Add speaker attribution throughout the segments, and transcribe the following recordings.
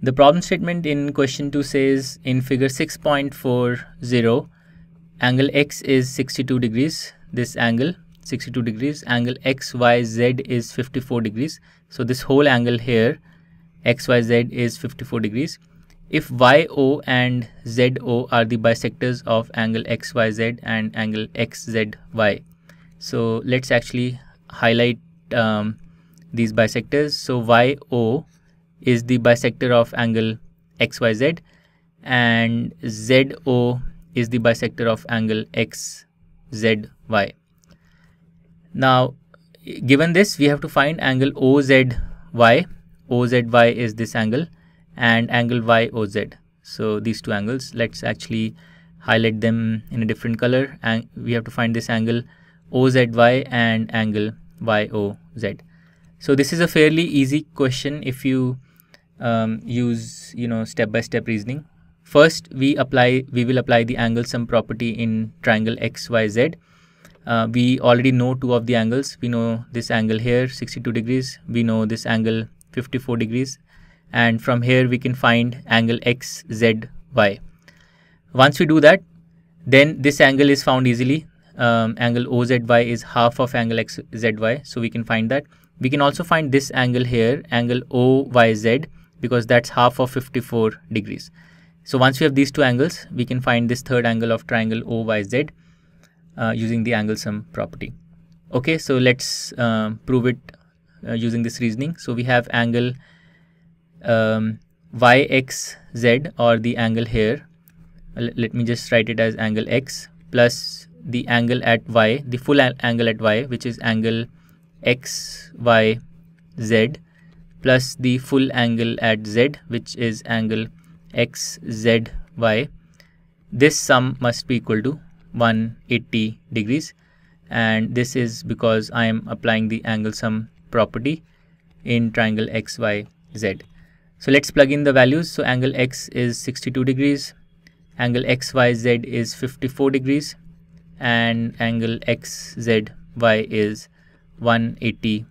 Speaker 1: The problem statement in question 2 says in figure 6.40 angle x is 62 degrees this angle 62 degrees angle x y z is 54 degrees so this whole angle here x y z is 54 degrees if y o and z o are the bisectors of angle x y z and angle x z y so let's actually highlight um, these bisectors so y o is the bisector of angle xyz and ZO is the bisector of angle XZY. Now given this we have to find angle OZY. OZY is this angle and angle YOZ. So these two angles let's actually highlight them in a different color and we have to find this angle OZY and angle YOZ. So this is a fairly easy question if you um, use you know step by step reasoning. First, we apply we will apply the angle sum property in triangle XYZ. Uh, we already know two of the angles. We know this angle here 62 degrees. We know this angle 54 degrees. And from here we can find angle XZY. Once we do that, then this angle is found easily. Um, angle OZY is half of angle XZY. So we can find that. We can also find this angle here, angle OYZ because that's half of 54 degrees. So once we have these two angles, we can find this third angle of triangle OYZ uh, using the angle sum property. Okay, so let's uh, prove it uh, using this reasoning. So we have angle um, YXZ or the angle here. L let me just write it as angle X plus the angle at Y, the full angle at Y, which is angle XYZ plus the full angle at z which is angle x z y this sum must be equal to 180 degrees and this is because I am applying the angle sum property in triangle XYZ. So let's plug in the values. So angle X is 62 degrees, angle XYZ is 54 degrees and angle XZY is 180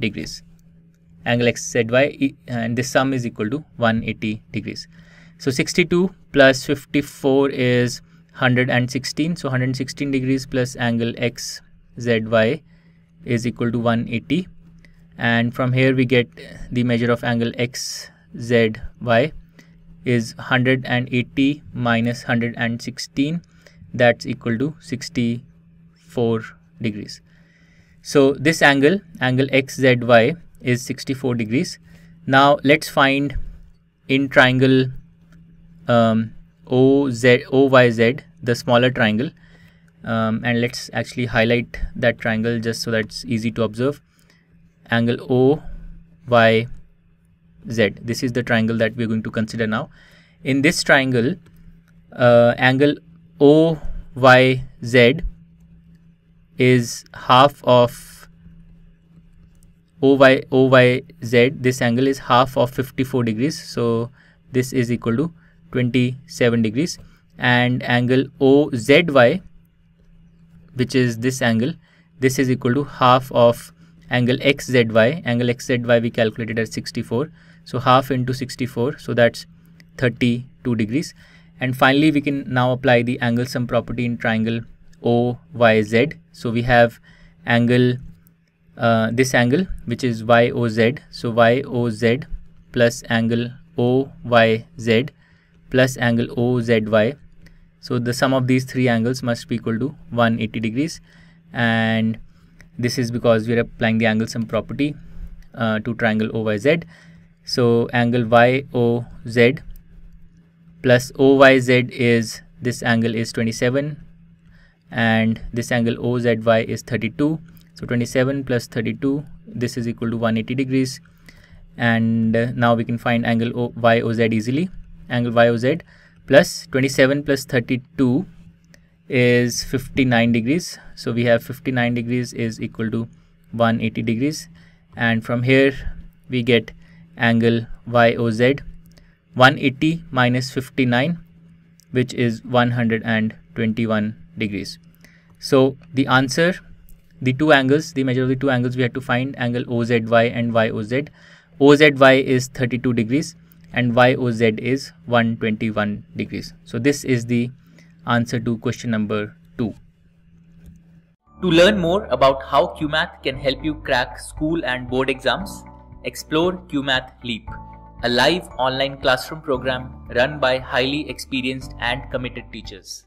Speaker 1: degrees angle XZY and this sum is equal to 180 degrees. So 62 plus 54 is 116. So 116 degrees plus angle XZY is equal to 180 and from here we get the measure of angle XZY is 180 minus 116 that's equal to 64 degrees. So this angle, angle XZY is 64 degrees. Now let's find in triangle um, OZ, OYZ, the smaller triangle. Um, and let's actually highlight that triangle just so that's easy to observe. Angle OYZ. This is the triangle that we're going to consider now. In this triangle, uh, angle OYZ is half of OY, OYZ, this angle is half of 54 degrees. So this is equal to 27 degrees and angle OZY, which is this angle, this is equal to half of angle XZY. Angle XZY we calculated as 64. So half into 64. So that's 32 degrees. And finally, we can now apply the angle sum property in triangle OYZ. So we have angle uh, this angle which is YOZ. So YOZ plus angle OYZ plus angle OZY. So the sum of these three angles must be equal to 180 degrees and this is because we are applying the angle sum property uh, to triangle OYZ. So angle YOZ plus OYZ is this angle is 27 and this angle OZY is 32 so 27 plus 32 this is equal to 180 degrees and uh, now we can find angle o yoz easily angle yoz plus 27 plus 32 is 59 degrees so we have 59 degrees is equal to 180 degrees and from here we get angle YOZ 180 minus 59 which is 121 degrees. So the answer the two angles, the measure of the two angles we have to find angle OZY and YOZ. OZY is 32 degrees and YOZ is 121 degrees. So this is the answer to question number 2. To learn more about how QMath can help you crack school and board exams, explore QMath Leap, a live online classroom program run by highly experienced and committed teachers.